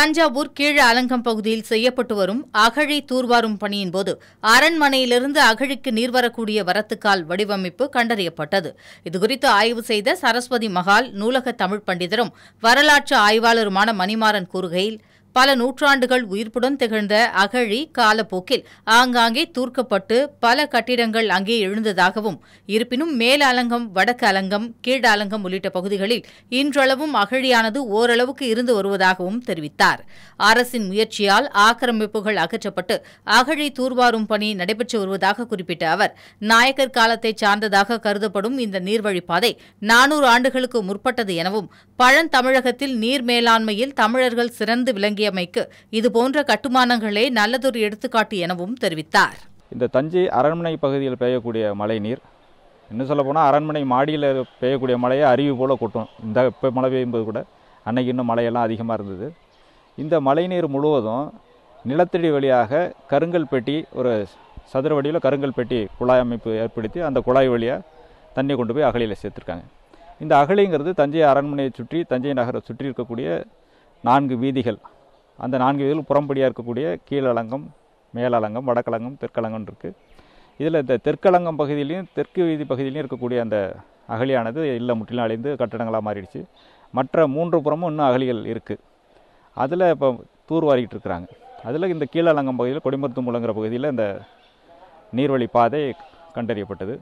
தஞ்சாவூர் கீழ அலங்கம் பகுதியில் செய்யப்பட்டு வரும் அகழி தூர்வாரும் பணியின் போது அரண்மனையிலிருந்து அகழிக்கு நீர் வரக்கூடிய வரத்துக்கால் வடிவமைப்பு கண்டறியப்பட்டது இதுகுறித்து ஆய்வு செய்த சரஸ்வதி மகால் நூலக தமிழ் பண்டிதரும் வரலாற்று ஆய்வாளருமான மணிமாறன் கூறுகையில் பல நூற்றாண்டுகள் உயிர்ப்புடன் திகழ்ந்த அகழி காலப்போக்கில் ஆங்காங்கே தூர்க்கப்பட்டு பல கட்டிடங்கள் அங்கே எழுந்ததாகவும் இருப்பினும் மேலங்கம் வடக்கு அலங்கம் கீழாலங்கம் உள்ளிட்ட பகுதிகளில் இன்றளவும் அகழியானது ஓரளவுக்கு இருந்து வருவதாகவும் தெரிவித்தார் அரசின் முயற்சியால் ஆக்கிரமிப்புகள் அகற்றப்பட்டு அகழி தூர்வாரும் பணி நடைபெற்று வருவதாக குறிப்பிட்ட அவர் நாயக்கர் காலத்தை சார்ந்ததாக கருதப்படும் இந்த நீர்வழிப்பாதை நானூறு ஆண்டுகளுக்கு முற்பட்டது எனவும் பழந்தமிழகத்தில் நீர் மேலாண்மையில் தமிழர்கள் சிறந்து விளங்கிய கட்டியமைக்கு இதுபோன்ற கட்டுமானங்களே நல்லதொரு எடுத்துக்காட்டு எனவும் தெரிவித்தார் இந்த தஞ்சை அரண்மனை பகுதியில் பெய்யக்கூடிய மழைநீர் இன்னும் சொல்ல போனால் அரண்மனை மாடியில் பெய்யக்கூடிய மழையை அருவி போல் கொட்டும் இந்த இப்போ மழை பெய்யும்போது கூட அன்னைக்கு இன்னும் மழையெல்லாம் அதிகமாக இருந்தது இந்த மழைநீர் முழுவதும் நிலத்தடி வழியாக கருங்கல் பெட்டி ஒரு சதுர வடியில் கருங்கல் பெட்டி குழாய் அமைப்பு ஏற்படுத்தி அந்த குழாய் வழியாக தண்ணி கொண்டு போய் அகலியில் சேர்த்துருக்காங்க இந்த அகலிங்கிறது தஞ்சை அரண்மனையை சுற்றி தஞ்சை நகரை சுற்றி இருக்கக்கூடிய நான்கு வீதிகள் அந்த நான்கு இதில் புறம்படியாக இருக்கக்கூடிய கீழலங்கம் மேலலங்கம் வடக்கலங்கம் தெற்கலங்கம் இருக்குது இதில் இந்த தெற்கலங்கம் பகுதியிலையும் தெற்கு வீதி பகுதியிலையும் இருக்கக்கூடிய அந்த அகலியானது இல்லை முற்றிலும் அழிந்து கட்டடங்களாக மாறிடுச்சு மற்ற மூன்று புறமும் இன்னும் அகலிகள் இருக்குது அதில் இப்போ தூர்வாரிக்கிட்டு இருக்கிறாங்க அதில் இந்த கீழலங்கம் பகுதியில் கொடிமருத்து முழங்குற பகுதியில் இந்த நீர்வழி பாதை கண்டறியப்பட்டது